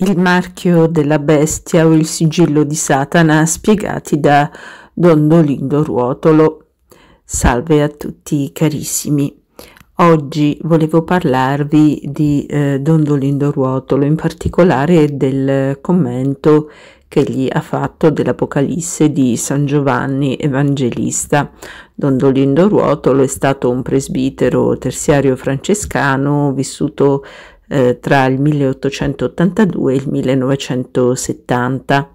Il marchio della bestia o il sigillo di Satana spiegati da Dondolindo Ruotolo. Salve a tutti carissimi. Oggi volevo parlarvi di eh, Dondolindo Ruotolo, in particolare del commento che gli ha fatto dell'Apocalisse di San Giovanni Evangelista. Dondolindo Ruotolo è stato un presbitero terziario francescano vissuto eh, tra il 1882 e il 1970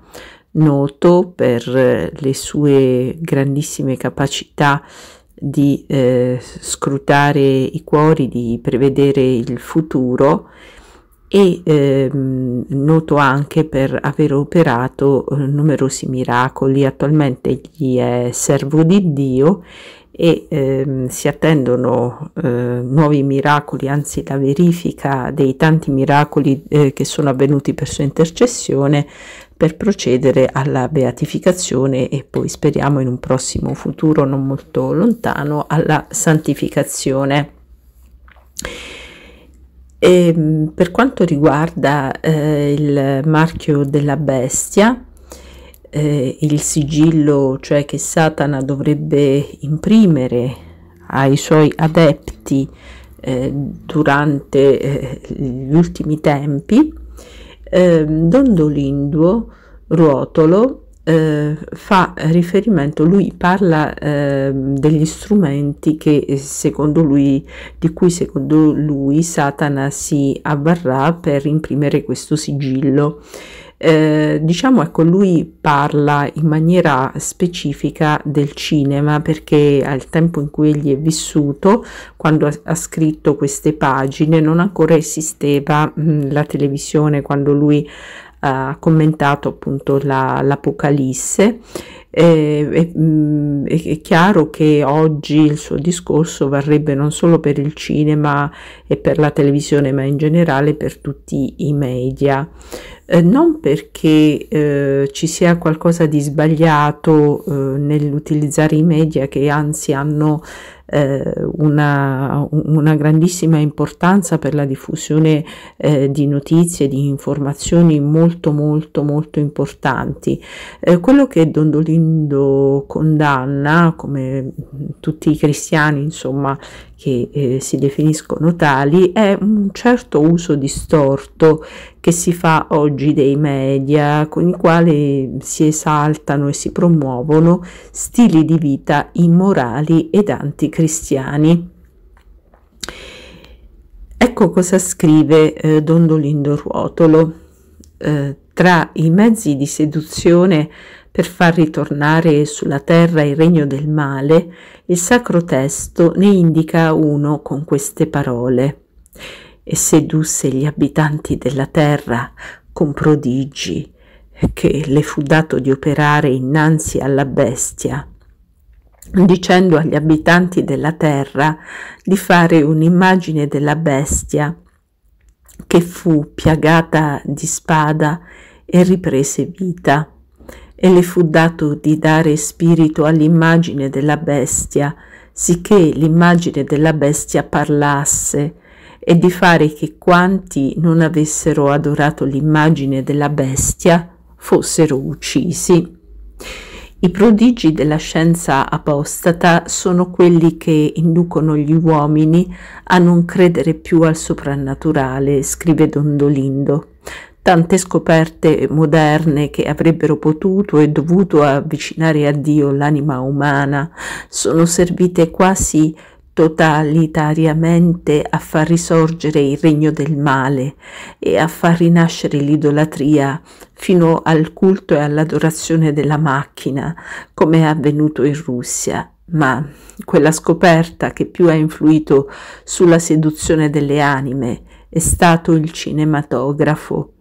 noto per eh, le sue grandissime capacità di eh, scrutare i cuori, di prevedere il futuro e ehm, noto anche per aver operato eh, numerosi miracoli. Attualmente gli è servo di Dio e ehm, si attendono eh, nuovi miracoli, anzi la verifica dei tanti miracoli eh, che sono avvenuti per sua intercessione per procedere alla beatificazione e poi speriamo in un prossimo futuro non molto lontano alla santificazione. E, ehm, per quanto riguarda eh, il marchio della bestia, eh, il sigillo cioè che Satana dovrebbe imprimere ai suoi adepti eh, durante eh, gli ultimi tempi, ehm, Dondolinduo Ruotolo eh, fa riferimento, lui parla ehm, degli strumenti che eh, secondo lui, di cui secondo lui Satana si avvarrà per imprimere questo sigillo. Eh, diciamo ecco, lui parla in maniera specifica del cinema perché al tempo in cui egli è vissuto, quando ha, ha scritto queste pagine, non ancora esisteva mh, mm, la televisione quando lui eh, ha commentato appunto la, l'Apocalisse eh, è, mm, è, chiaro che oggi il suo discorso varrebbe non solo per il cinema e per la televisione, ma in generale per tutti i media. Eh, non perché eh, ci sia qualcosa di sbagliato eh, nell'utilizzare i media che anzi hanno eh, una, una, grandissima importanza per la diffusione eh, di notizie, di informazioni molto molto molto importanti. Eh, quello che Dondolindo condanna, come tutti i cristiani insomma che eh, si definiscono tali è un certo uso distorto che si fa oggi dei media con i quali si esaltano e si promuovono stili di vita immorali ed anticristiani. Ecco cosa scrive eh, Dondolindo Ruotolo. Eh, tra i mezzi di seduzione per far ritornare sulla terra il regno del male, il sacro testo ne indica uno con queste parole. E sedusse gli abitanti della terra con prodigi che le fu dato di operare innanzi alla bestia, dicendo agli abitanti della terra di fare un'immagine della bestia che fu piagata di spada e riprese vita e le fu dato di dare spirito all'immagine della bestia, sicché l'immagine della bestia parlasse, e di fare che quanti non avessero adorato l'immagine della bestia fossero uccisi. I prodigi della scienza apostata sono quelli che inducono gli uomini a non credere più al soprannaturale, scrive Dondolindo tante scoperte moderne che avrebbero potuto e dovuto avvicinare a Dio l'anima umana sono servite quasi totalitariamente a far risorgere il regno del male e a far rinascere l'idolatria fino al culto e all'adorazione della macchina, come è avvenuto in Russia. Ma quella scoperta che più ha influito sulla seduzione delle anime è stato il cinematografo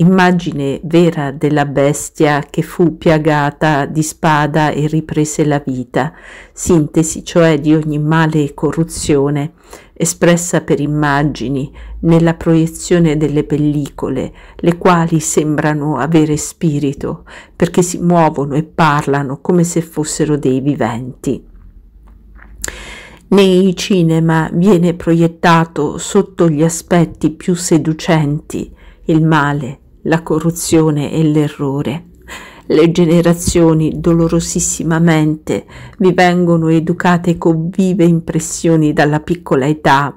immagine vera della bestia che fu piagata di spada e riprese la vita, sintesi cioè di ogni male e corruzione, espressa per immagini nella proiezione delle pellicole, le quali sembrano avere spirito, perché si muovono e parlano come se fossero dei viventi. Nei cinema viene proiettato sotto gli aspetti più seducenti il male, la corruzione e l'errore le generazioni dolorosissimamente vi vengono educate con vive impressioni dalla piccola età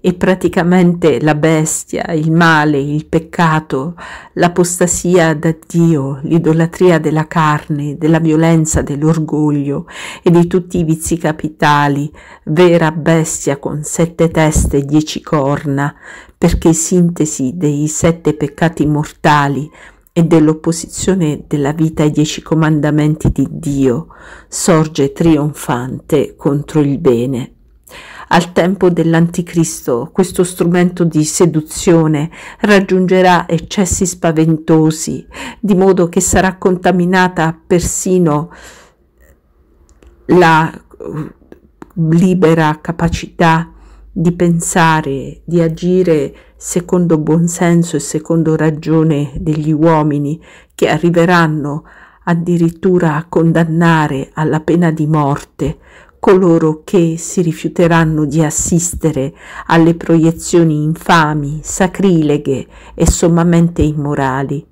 e praticamente la bestia, il male, il peccato, l'apostasia da Dio, l'idolatria della carne, della violenza, dell'orgoglio e di tutti i vizi capitali, vera bestia con sette teste e dieci corna, perché sintesi dei sette peccati mortali e dell'opposizione della vita ai dieci comandamenti di Dio sorge trionfante contro il bene. Al tempo dell'anticristo questo strumento di seduzione raggiungerà eccessi spaventosi, di modo che sarà contaminata persino la uh, libera capacità di pensare, di agire secondo buonsenso e secondo ragione degli uomini che arriveranno addirittura a condannare alla pena di morte coloro che si rifiuteranno di assistere alle proiezioni infami, sacrileghe e sommamente immorali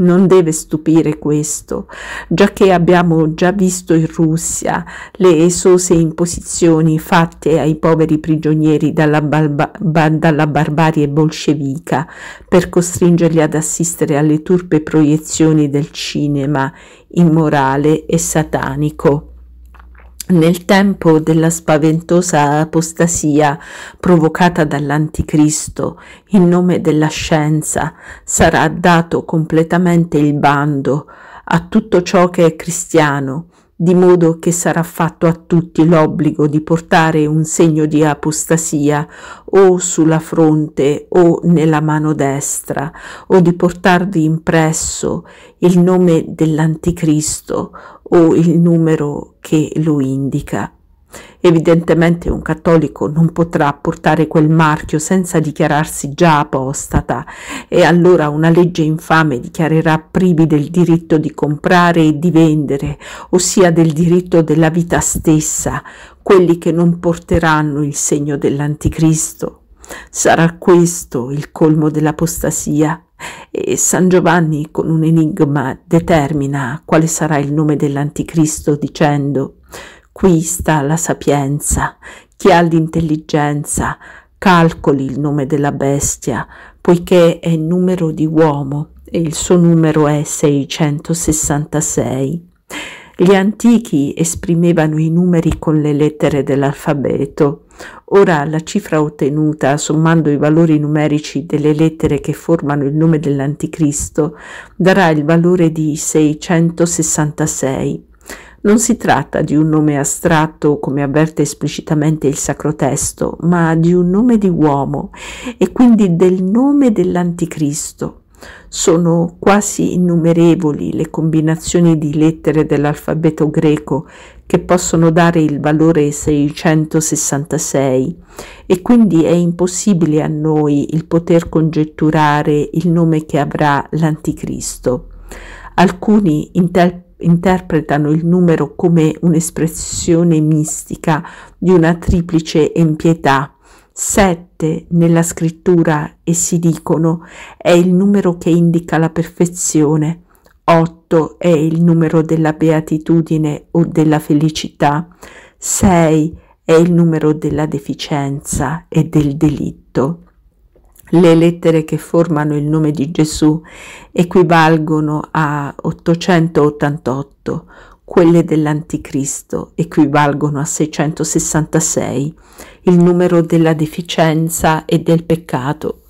non deve stupire questo, già che abbiamo già visto in Russia le esose imposizioni fatte ai poveri prigionieri dalla, barba dalla barbarie bolscevica per costringerli ad assistere alle turpe proiezioni del cinema immorale e satanico. Nel tempo della spaventosa apostasia provocata dall'anticristo in nome della scienza sarà dato completamente il bando a tutto ciò che è cristiano di modo che sarà fatto a tutti l'obbligo di portare un segno di apostasia o sulla fronte o nella mano destra, o di portarvi impresso il nome dell'anticristo o il numero che lo indica Evidentemente un cattolico non potrà portare quel marchio senza dichiararsi già apostata e allora una legge infame dichiarerà privi del diritto di comprare e di vendere, ossia del diritto della vita stessa, quelli che non porteranno il segno dell'anticristo. Sarà questo il colmo dell'apostasia. E San Giovanni con un enigma determina quale sarà il nome dell'anticristo dicendo Qui sta la sapienza, chi ha l'intelligenza, calcoli il nome della bestia, poiché è numero di uomo e il suo numero è 666. Gli antichi esprimevano i numeri con le lettere dell'alfabeto. Ora la cifra ottenuta sommando i valori numerici delle lettere che formano il nome dell'anticristo darà il valore di 666. Non si tratta di un nome astratto come avverte esplicitamente il sacro testo, ma di un nome di uomo e quindi del nome dell'anticristo. Sono quasi innumerevoli le combinazioni di lettere dell'alfabeto greco che possono dare il valore 666 e quindi è impossibile a noi il poter congetturare il nome che avrà l'anticristo. Alcuni interpretano interpretano il numero come un'espressione mistica di una triplice empietà. Sette nella scrittura, essi dicono, è il numero che indica la perfezione. Otto è il numero della beatitudine o della felicità. Sei è il numero della deficienza e del delitto le lettere che formano il nome di Gesù equivalgono a 888, quelle dell'Anticristo equivalgono a 666, il numero della deficienza e del peccato.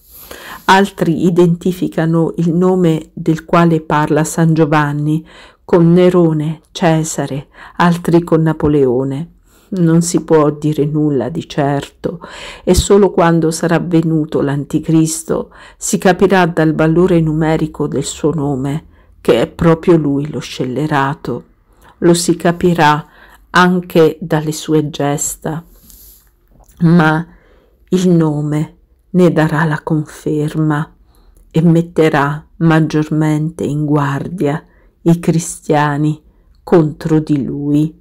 Altri identificano il nome del quale parla San Giovanni con Nerone, Cesare, altri con Napoleone non si può dire nulla di certo e solo quando sarà venuto l'anticristo si capirà dal valore numerico del suo nome che è proprio lui lo scellerato. Lo si capirà anche dalle sue gesta, ma il nome ne darà la conferma e metterà maggiormente in guardia i cristiani contro di lui.